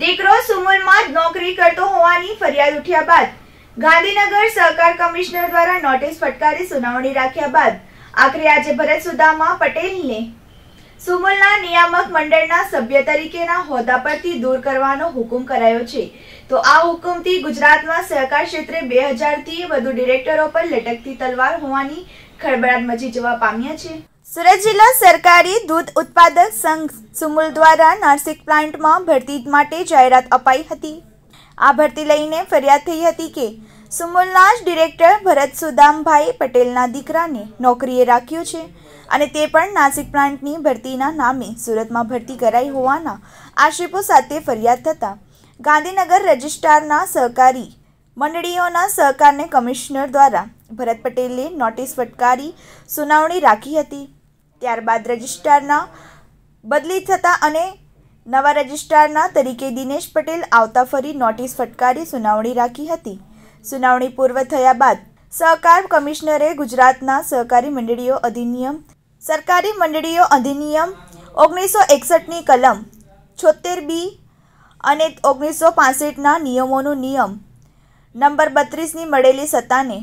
દીકરો સુમુલમાં નોકરી કરતો હોવાની ફરિયાદ ઉઠ્યા બાદ ગાંધીનગર સહકાર કમિશનર દ્વારા નોટિસ ફટકારી સુનાવણી રાખ્યા બાદ આખરે આજે ભરત સુદામા પટેલને સુમુલના નિયામક મંડળના સભ્ય તરીકેના હોદ્દા પરથી દૂર કરવાનો હુકમ કરાયો છે તો આ હુકમથી ગુજરાતમાં સહકાર ક્ષેત્રે બે હજારથી વધુ ડિરેક્ટરો પર લટકતી તલવાર હોવાની ખળબળાટ મચી જવા પામ્યા છે સુરત જિલ્લા સરકારી દૂધ ઉત્પાદક સંઘ સુમુલ દ્વારા નાસિક પ્લાન્ટમાં ભરતી માટે જાહેરાત અપાઈ હતી આ ભરતી લઈને ફરિયાદ થઈ હતી કે સુમુલના જ ડિરેક્ટર ભરત સુદામભાઈ પટેલના દીકરાને નોકરીએ રાખ્યો છે અને તે પણ નાસિક પ્લાન્ટની ભરતીના નામે સુરતમાં ભરતી કરાઈ હોવાના આક્ષેપો સાથે ફરિયાદ થતાં ગાંધીનગર રજિસ્ટ્રારના સહકારી મંડળીઓના સહકારને કમિશનર દ્વારા ભરત પટેલે નોટિસ ફટકારી સુનાવણી રાખી હતી ત્યારબાદ રજિસ્ટ્રારના બદલી થતાં અને નવા રજિસ્ટ્રારના તરીકે દિનેશ પટેલ આવતા ફરી નોટિસ ફટકારી સુનાવણી રાખી હતી સુનાવણી પૂર્વ થયા બાદ સહકાર કમિશનરે ગુજરાતના સહકારી મંડળીઓ અધિનિયમ સરકારી મંડળીઓ અધિનિયમ ઓગણીસો એકસઠની કલમ છોતેર બી અને ઓગણીસો પાસઠના નિયમોનું નિયમ નંબર બત્રીસની મળેલી સત્તાને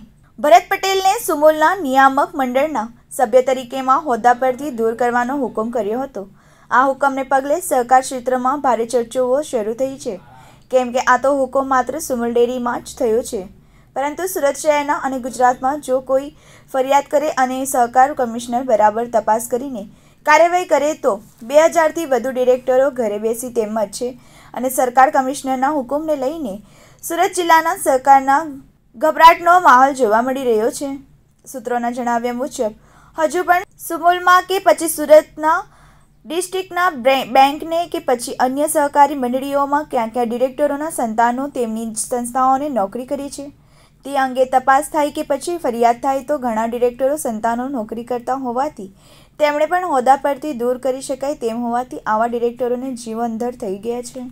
ભરત પટેલને સુમુલના નિયામક મંડળના સભ્ય તરીકેમાં હોદ્દા પરથી દૂર કરવાનો હુકમ કર્યો હતો આ હુકમને પગલે સહકાર ક્ષેત્રમાં ભારે ચર્ચાઓ શરૂ થઈ છે કેમ કે આ તો હુકમ માત્ર સુમલ ડેરીમાં જ થયો છે પરંતુ સુરત શહેરના અને ગુજરાતમાં જો કોઈ ફરિયાદ કરે અને સહકાર કમિશનર બરાબર તપાસ કરીને કાર્યવાહી કરે તો બે હજારથી વધુ ડિરેક્ટરો ઘરે બેસી તેમજ છે અને સરકાર કમિશનરના હુકમને લઈને સુરત જિલ્લાના સહકારના ગભરાટનો માહોલ જોવા મળી રહ્યો છે સૂત્રોના જણાવ્યા મુજબ હજુ પણ સુમુલમાં કે પછી સુરતના ડિસ્ટ્રિક્ટના બેંકને કે પછી અન્ય સહકારી મંડળીઓમાં ક્યાં ક્યાં ડિરેક્ટરોના સંતાનો તેમની સંસ્થાઓને નોકરી કરી છે તે અંગે તપાસ થાય કે પછી ફરિયાદ થાય તો ઘણા ડિરેક્ટરો સંતાનો નોકરી કરતા હોવાથી તેમણે પણ હોદ્દા પરથી દૂર કરી શકાય તેમ હોવાથી આવા ડિરેક્ટરોને જીવનધર થઈ ગયા છે